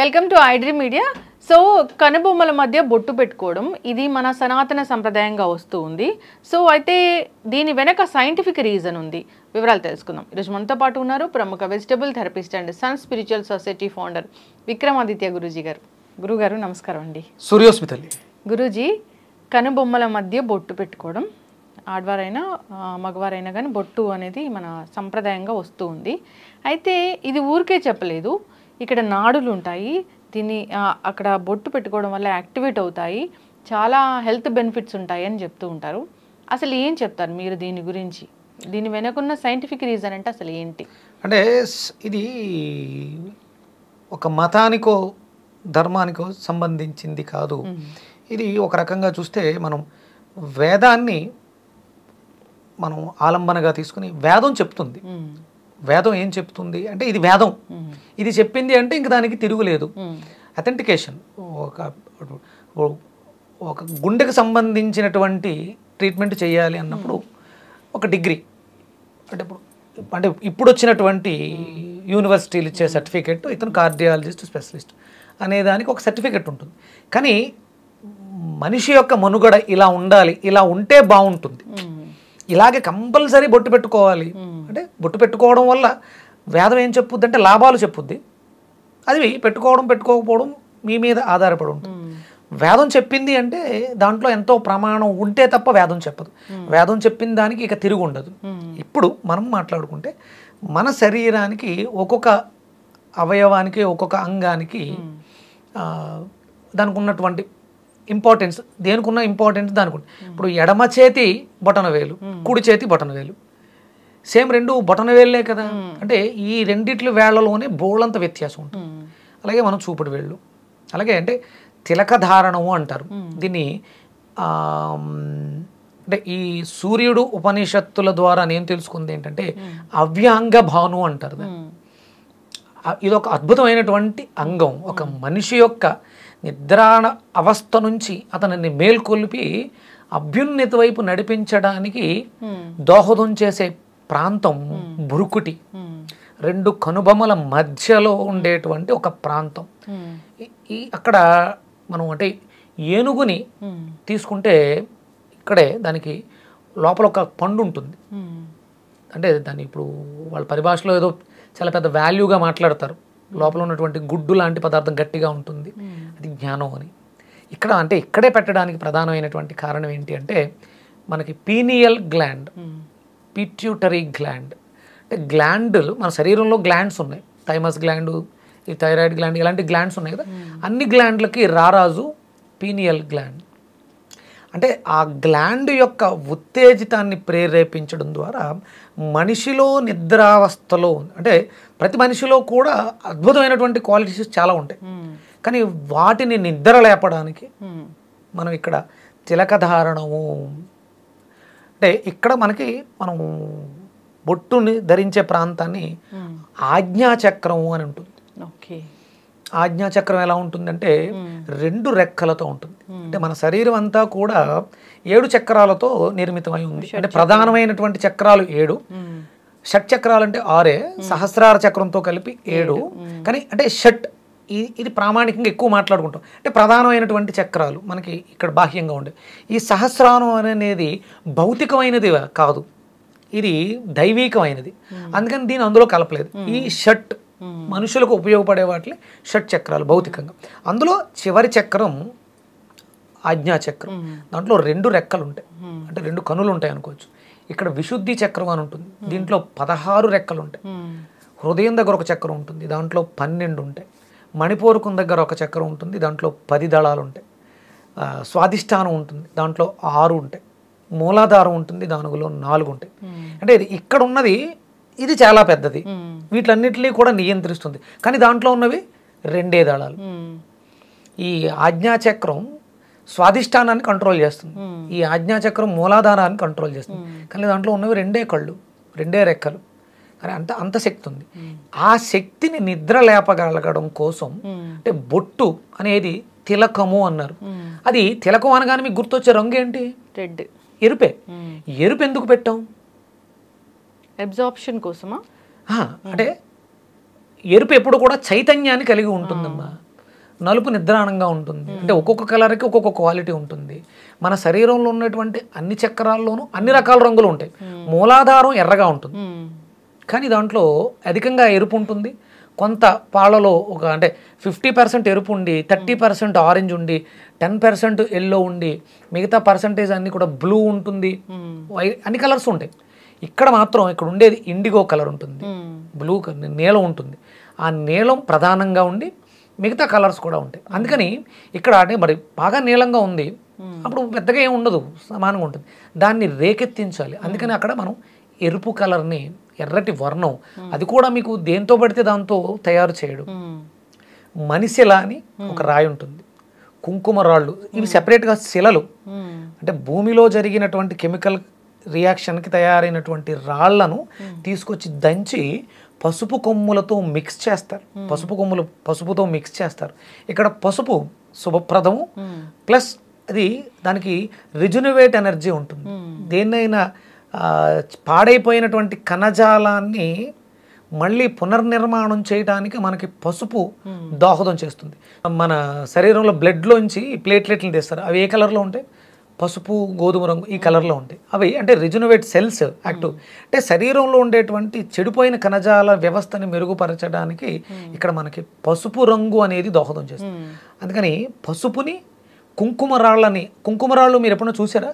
Welcome to iDream media so కనుబొమ్మల మధ్య బొట్టు పెట్టుకోవడం ఇది మన సనాతన సంప్రదాయంగా వస్తూ ఉంది సో అయితే దీని వెనక సైంటిఫిక్ రీజన్ ఉంది వివరాలు తెలుసుకుందాం ఈరోజు మనతో పాటు ఉన్నారు ప్రముఖ vegetable therapist and sun spiritual society founder Vikramaditya Guruji గారు గురుగారు నమస్కారం అండి సూర్యోస్మితల్లి గురూజీ కనుబొమ్మల మధ్య బొట్టు పెట్టుకోవడం ఆడవారైనా మగవారైనా కానీ బొట్టు అనేది మన సంప్రదాయంగా వస్తూ ఉంది అయితే ఇది ఊరికే చెప్పలేదు ఇక్కడ నాడులు ఉంటాయి దీన్ని అక్కడ బొట్టు పెట్టుకోవడం వల్ల యాక్టివేట్ అవుతాయి చాలా హెల్త్ బెనిఫిట్స్ ఉంటాయి అని చెప్తూ ఉంటారు అసలు ఏం చెప్తారు మీరు దీని గురించి దీని వెనకున్న సైంటిఫిక్ రీజన్ అంటే అసలు ఏంటి అంటే ఇది ఒక మతానికో ధర్మానికో సంబంధించింది కాదు ఇది ఒక రకంగా చూస్తే మనం వేదాన్ని మనం ఆలంబనగా తీసుకుని వేదం చెప్తుంది వేదం ఏం చెప్తుంది అంటే ఇది వేదం ఇది చెప్పింది అంటే ఇంక దానికి తిరుగులేదు అథెంటికేషన్ ఒక ఒక గుండెకు సంబంధించినటువంటి ట్రీట్మెంట్ చేయాలి అన్నప్పుడు ఒక డిగ్రీ అంటే ఇప్పుడు అంటే ఇప్పుడు వచ్చినటువంటి యూనివర్సిటీలు ఇచ్చే సర్టిఫికెట్ ఇతను కార్డియాలజిస్ట్ స్పెషలిస్ట్ అనే దానికి ఒక సర్టిఫికెట్ ఉంటుంది కానీ మనిషి యొక్క మనుగడ ఇలా ఉండాలి ఇలా ఉంటే బాగుంటుంది ఇలాగే కంపల్సరీ బొట్టు పెట్టుకోవాలి బొట్టు పెట్టుకోవడం వల్ల వేదం ఏం చెప్పుద్ది అంటే లాభాలు చెప్పుద్ది అది పెట్టుకోవడం పెట్టుకోకపోవడం మీ మీద ఆధారపడి ఉంటుంది వేదం చెప్పింది అంటే దాంట్లో ఎంతో ప్రమాణం ఉంటే తప్ప వేదం చెప్పదు వేదం చెప్పిన దానికి ఇక తిరుగు ఉండదు ఇప్పుడు మనం మాట్లాడుకుంటే మన శరీరానికి ఒక్కొక్క అవయవానికి ఒక్కొక్క అంగానికి దానికి ఉన్నటువంటి ఇంపార్టెన్స్ దేనికి ఉన్న ఇంపార్టెన్స్ దానికి ఇప్పుడు ఎడమ చేతి బొటన వేలు కుడి చేతి బొటన వేలు సేమ్ రెండు వేళ్ళే కదా అంటే ఈ రెండిట్ల వేళ్లలోనే బోళ్ళంత వ్యత్యాసం ఉంటుంది అలాగే మనం చూపుడు వేళ్ళు అలాగే అంటే తిలకధారణము అంటారు దీన్ని అంటే ఈ సూర్యుడు ఉపనిషత్తుల ద్వారా నేను తెలుసుకుంది ఏంటంటే అవ్యాంగ భాను అంటారు ఇది ఒక అద్భుతమైనటువంటి అంగం ఒక మనిషి యొక్క నిద్రాణ అవస్థ నుంచి అతనిని మేల్కొల్పి అభ్యున్నతి వైపు నడిపించడానికి దోహదం చేసే ప్రాంతం బురుకుటి రెండు కనుబొమల మధ్యలో ఉండేటువంటి ఒక ప్రాంతం ఈ అక్కడ మనం అంటే ఏనుగుని తీసుకుంటే ఇక్కడే దానికి లోపల ఒక పండు ఉంటుంది అంటే దాన్ని ఇప్పుడు వాళ్ళ పరిభాషలో ఏదో చాలా పెద్ద వాల్యూగా మాట్లాడతారు లోపల ఉన్నటువంటి గుడ్డు లాంటి పదార్థం గట్టిగా ఉంటుంది అది జ్ఞానం అని ఇక్కడ అంటే ఇక్కడే పెట్టడానికి ప్రధానమైనటువంటి కారణం ఏంటి అంటే మనకి పీనియల్ గ్లాండ్ పిట్యూటరీ గ్లాండ్ అంటే గ్లాండ్లు మన శరీరంలో గ్లాండ్స్ ఉన్నాయి థైమస్ గ్లాండు ఈ థైరాయిడ్ గ్లాండ్ ఇలాంటి గ్లాండ్స్ ఉన్నాయి కదా hmm. అన్ని గ్లాండ్లకి రారాజు పీనియల్ గ్లాండ్ అంటే ఆ గ్లాండ్ యొక్క ఉత్తేజితాన్ని ప్రేరేపించడం ద్వారా మనిషిలో నిద్రావస్థలో అంటే ప్రతి మనిషిలో కూడా అద్భుతమైనటువంటి క్వాలిటీస్ చాలా ఉంటాయి hmm. కానీ వాటిని నిద్ర లేపడానికి hmm. మనం ఇక్కడ తిలకధారణము అంటే ఇక్కడ మనకి మనం బొట్టుని ధరించే ప్రాంతాన్ని hmm. ఆజ్ఞాచక్రము అని ఉంటుంది ఆజ్ఞాచక్రం ఎలా ఉంటుందంటే hmm. రెండు రెక్కలతో ఉంటుంది hmm. అంటే మన శరీరం అంతా కూడా ఏడు చక్రాలతో నిర్మితమై ఉంది అంటే ప్రధానమైనటువంటి చక్రాలు ఏడు షట్ చక్రాలు అంటే ఆరే సహస్రార చక్రంతో కలిపి ఏడు కానీ అంటే షట్ ఇది ఇది ప్రామాణికంగా ఎక్కువ మాట్లాడుకుంటాం అంటే ప్రధానమైనటువంటి చక్రాలు మనకి ఇక్కడ బాహ్యంగా ఉండే ఈ సహస్రానం అనేది భౌతికమైనది కాదు ఇది దైవీకమైనది అందుకని దీని అందులో కలపలేదు ఈ షట్ మనుషులకు ఉపయోగపడే వాటిని షట్ చక్రాలు భౌతికంగా అందులో చివరి చక్రం ఆజ్ఞాచక్రం దాంట్లో రెండు రెక్కలు ఉంటాయి అంటే రెండు కనులు ఉంటాయి అనుకోవచ్చు ఇక్కడ విశుద్ధి చక్రం అని ఉంటుంది దీంట్లో పదహారు రెక్కలు ఉంటాయి హృదయం దగ్గర ఒక చక్రం ఉంటుంది దాంట్లో పన్నెండు ఉంటాయి మణిపూర్కుం దగ్గర ఒక చక్రం ఉంటుంది దాంట్లో పది దళాలు ఉంటాయి స్వాధిష్టానం ఉంటుంది దాంట్లో ఆరు ఉంటాయి మూలాధారం ఉంటుంది దానిలో నాలుగు ఉంటాయి అంటే ఇక్కడ ఉన్నది ఇది చాలా పెద్దది వీటిలన్నింటినీ కూడా నియంత్రిస్తుంది కానీ దాంట్లో ఉన్నవి రెండే దళాలు ఈ ఆజ్ఞాచక్రం స్వాధిష్టానాన్ని కంట్రోల్ చేస్తుంది ఈ ఆజ్ఞాచక్రం మూలాధారాన్ని కంట్రోల్ చేస్తుంది కానీ దాంట్లో ఉన్నవి రెండే కళ్ళు రెండే రెక్కలు అని అంత అంత శక్తి ఉంది ఆ శక్తిని నిద్ర లేపగలగడం కోసం అంటే బొట్టు అనేది తిలకము అన్నారు అది తిలకం అనగానే మీకు గుర్తొచ్చే రంగు ఏంటి రెడ్ ఎరుపే hmm. ఎరుపు ఎందుకు పెట్టాం అబ్జార్ప్షన్ కోసమా hmm. అంటే ఎరుపు ఎప్పుడు కూడా చైతన్యాన్ని కలిగి ఉంటుందమ్మా hmm. నలుపు నిద్రాణంగా ఉంటుంది అంటే ఒక్కొక్క కలర్కి ఒక్కొక్క క్వాలిటీ ఉంటుంది మన శరీరంలో ఉన్నటువంటి అన్ని చక్రాల్లోనూ అన్ని రకాల రంగులు ఉంటాయి మూలాధారం ఎర్రగా ఉంటుంది కానీ దాంట్లో అధికంగా ఎరుపు ఉంటుంది కొంత పాలలో ఒక అంటే ఫిఫ్టీ పర్సెంట్ ఎరుపు ఉండి థర్టీ పర్సెంట్ ఆరెంజ్ ఉండి టెన్ పర్సెంట్ ఎల్లో ఉండి మిగతా పర్సంటేజ్ అన్నీ కూడా బ్లూ ఉంటుంది hmm. అన్ని కలర్స్ ఉంటాయి ఇక్కడ మాత్రం ఇక్కడ ఉండేది ఇండిగో కలర్ ఉంటుంది hmm. బ్లూ నీలం ఉంటుంది ఆ నీలం ప్రధానంగా ఉండి మిగతా కలర్స్ కూడా ఉంటాయి hmm. అందుకని ఇక్కడ అంటే మరి బాగా నీలంగా ఉంది అప్పుడు పెద్దగా ఏమి ఉండదు సమానంగా ఉంటుంది దాన్ని రేకెత్తించాలి అందుకని అక్కడ మనం ఎరుపు కలర్ని ఎర్రటి వర్ణం అది కూడా మీకు దేంతో పడితే దాంతో తయారు చేయడు మనిశిల అని ఒక రాయి ఉంటుంది కుంకుమ రాళ్ళు ఇవి సెపరేట్గా శిలలు అంటే భూమిలో జరిగినటువంటి కెమికల్ రియాక్షన్కి తయారైనటువంటి రాళ్లను తీసుకొచ్చి దంచి పసుపు కొమ్ములతో మిక్స్ చేస్తారు పసుపు కొమ్ములు పసుపుతో మిక్స్ చేస్తారు ఇక్కడ పసుపు శుభప్రదము ప్లస్ అది దానికి రిజునివేట్ ఎనర్జీ ఉంటుంది దేన్నైనా పాడైపోయినటువంటి కణజాలాన్ని మళ్ళీ పునర్నిర్మాణం చేయడానికి మనకి పసుపు hmm. దోహదం చేస్తుంది మన శరీరంలో బ్లడ్లోంచి ప్లేట్లెట్లు తీస్తారు అవి ఏ కలర్లో ఉంటాయి పసుపు గోధుమ రంగు ఈ కలర్లో ఉంటాయి అవి అంటే రిజునవేట్ సెల్స్ యాక్టివ్ hmm. అంటే శరీరంలో ఉండేటువంటి చెడిపోయిన కణజాల వ్యవస్థని మెరుగుపరచడానికి hmm. ఇక్కడ మనకి పసుపు రంగు అనేది దోహదం చేస్తుంది అందుకని పసుపుని కుంకుమరాళ్ళని కుంకుమరాళ్ళు మీరు ఎప్పుడైనా చూసారా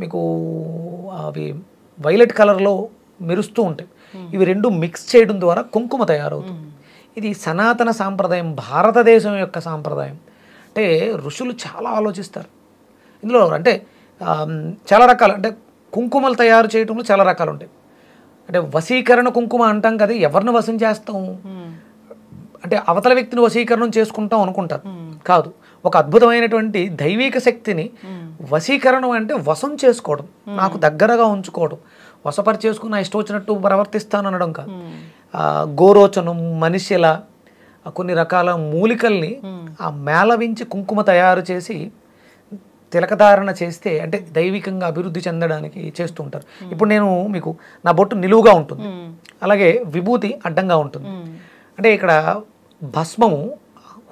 మీకు అవి వైలెట్ కలర్లో మెరుస్తూ ఉంటాయి ఇవి రెండు మిక్స్ చేయడం ద్వారా కుంకుమ తయారవుతుంది ఇది సనాతన సాంప్రదాయం భారతదేశం యొక్క సాంప్రదాయం అంటే ఋషులు చాలా ఆలోచిస్తారు ఇందులో అంటే చాలా రకాలు అంటే కుంకుమలు తయారు చేయడంలో చాలా రకాలు ఉంటాయి అంటే వశీకరణ కుంకుమ అంటాం కదా ఎవరిని వశం చేస్తాం అంటే అవతల వ్యక్తిని వశీకరణం చేసుకుంటాం అనుకుంటారు కాదు ఒక అద్భుతమైనటువంటి దైవిక శక్తిని వశీకరణం అంటే వశం చేసుకోవడం నాకు దగ్గరగా ఉంచుకోవడం వశపరి చేసుకుని నా ఇష్టం వచ్చినట్టు ప్రవర్తిస్తాను అనడం కాదు గోరోచనం మనిషిల కొన్ని రకాల మూలికల్ని ఆ మేళవించి కుంకుమ తయారు చేసి తిలకధారణ చేస్తే అంటే దైవికంగా అభివృద్ధి చెందడానికి చేస్తూ ఉంటారు ఇప్పుడు నేను మీకు నా బొట్టు నిలువుగా ఉంటుంది అలాగే విభూతి అడ్డంగా ఉంటుంది అంటే ఇక్కడ భస్మము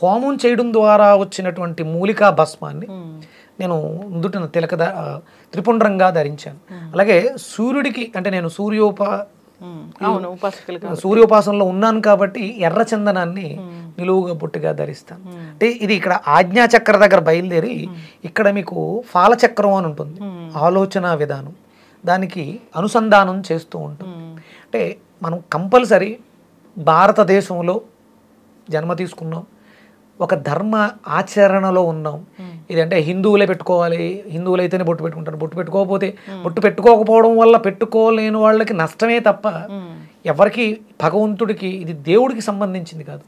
హోమం చేయడం ద్వారా వచ్చినటువంటి మూలికా భస్మాన్ని నేను ముందుట తిలక త్రిపుండ్రంగా ధరించాను అలాగే సూర్యుడికి అంటే నేను సూర్యోపా సూర్యోపాసనలో ఉన్నాను కాబట్టి ఎర్ర చందనాన్ని నిలువుగా బొట్టుగా ధరిస్తాను అంటే ఇది ఇక్కడ ఆజ్ఞాచక్ర దగ్గర బయలుదేరి ఇక్కడ మీకు ఫాలచక్రం అని ఉంటుంది ఆలోచన విధానం దానికి అనుసంధానం చేస్తూ ఉంటుంది అంటే మనం కంపల్సరీ భారతదేశంలో జన్మ తీసుకున్నాం ఒక ధర్మ ఆచరణలో ఉన్నాం hmm. ఇదంటే హిందువులే పెట్టుకోవాలి హిందువులైతేనే బొట్టు పెట్టుకుంటారు బొట్టు పెట్టుకోకపోతే hmm. బొట్టు పెట్టుకోకపోవడం వల్ల పెట్టుకోలేని వాళ్ళకి నష్టమే తప్ప hmm. ఎవరికి భగవంతుడికి ఇది దేవుడికి సంబంధించింది కాదు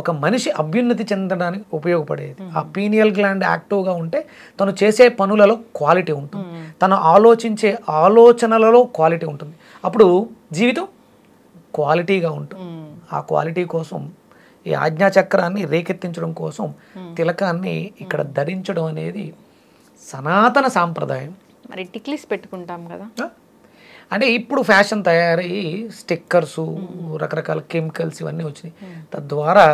ఒక మనిషి అభ్యున్నతి చెందడానికి ఉపయోగపడేది ఆ పీనియల్ గ్లాండ్ యాక్టివ్గా ఉంటే తను చేసే పనులలో క్వాలిటీ ఉంటుంది తను ఆలోచించే ఆలోచనలలో క్వాలిటీ ఉంటుంది అప్పుడు జీవితం క్వాలిటీగా ఉంటుంది ఆ క్వాలిటీ కోసం ఈ ఆజ్ఞాచక్రాన్ని రేకెత్తించడం కోసం తిలకాన్ని ఇక్కడ ధరించడం అనేది సనాతన సాంప్రదాయం మరి టిక్లీస్ పెట్టుకుంటాం కదా అంటే ఇప్పుడు ఫ్యాషన్ తయారయ్యి స్టిక్కర్సు రకరకాల కెమికల్స్ ఇవన్నీ వచ్చినాయి తద్వారా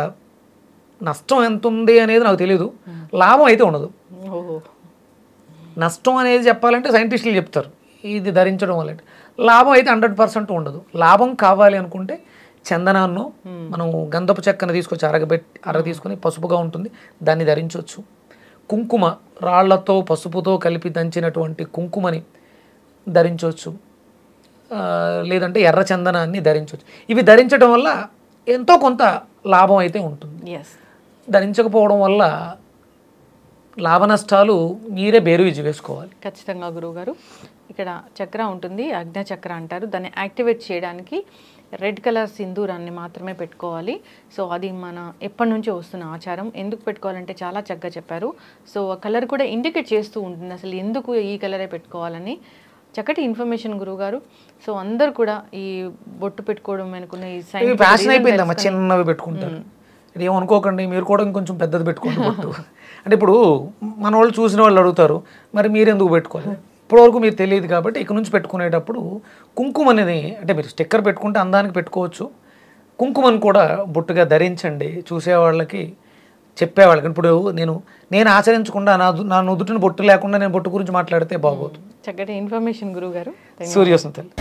నష్టం ఎంత ఉంది అనేది నాకు తెలియదు లాభం అయితే ఉండదు నష్టం అనేది చెప్పాలంటే సైంటిస్టులు చెప్తారు ఇది ధరించడం వల్ల లాభం అయితే హండ్రెడ్ పర్సెంట్ ఉండదు లాభం కావాలి అనుకుంటే చందనాన్ను మనం గంధపు చెక్కను తీసుకొచ్చి అరగబెట్టి అరగ తీసుకొని పసుపుగా ఉంటుంది దాన్ని ధరించవచ్చు కుంకుమ రాళ్లతో పసుపుతో కలిపి దంచినటువంటి కుంకుమని ధరించవచ్చు లేదంటే ఎర్ర చందనాన్ని ధరించవచ్చు ఇవి ధరించడం వల్ల ఎంతో కొంత లాభం అయితే ఉంటుంది ధరించకపోవడం వల్ల లాభ నష్టాలు మీరే బేరువిజి వేసుకోవాలి ఖచ్చితంగా గురువు గారు ఇక్కడ చక్ర ఉంటుంది అగ్ని చక్ర అంటారు దాన్ని యాక్టివేట్ చేయడానికి రెడ్ కలర్ సింధూరాన్ని మాత్రమే పెట్టుకోవాలి సో అది మన ఎప్పటి నుంచో వస్తున్న ఆచారం ఎందుకు పెట్టుకోవాలంటే చాలా చక్కగా చెప్పారు సో ఆ కలర్ కూడా ఇండికేట్ చేస్తూ ఉంటుంది అసలు ఎందుకు ఈ కలరే పెట్టుకోవాలని చక్కటి ఇన్ఫర్మేషన్ గురువు గారు సో అందరు కూడా ఈ బొట్టు పెట్టుకోవడం అనుకున్న ఈ ఫ్యాషన్ అయిపోయిందమ్మా చిన్నవి పెట్టుకుంటారు ఏమనుకోకండి మీరు కూడా ఇంకొంచెం పెద్దది పెట్టుకోండి అంటే ఇప్పుడు మన వాళ్ళు చూసిన వాళ్ళు అడుగుతారు మరి మీరు ఎందుకు పెట్టుకోవాలి ఇప్పటివరకు మీరు తెలియదు కాబట్టి ఇక్కడ నుంచి పెట్టుకునేటప్పుడు కుంకుమ అనేది అంటే మీరు స్టిక్కర్ పెట్టుకుంటే అందానికి పెట్టుకోవచ్చు కుంకుమను కూడా బొట్టుగా ధరించండి చూసేవాళ్ళకి చెప్పేవాళ్ళకి ఇప్పుడు నేను నేను ఆచరించకుండా నా నా నుదుటిని బొట్టు లేకుండా నేను బొట్టు గురించి మాట్లాడితే బాగోదు చక్కటి ఇన్ఫర్మేషన్ గురువు గారు సూర్యోసం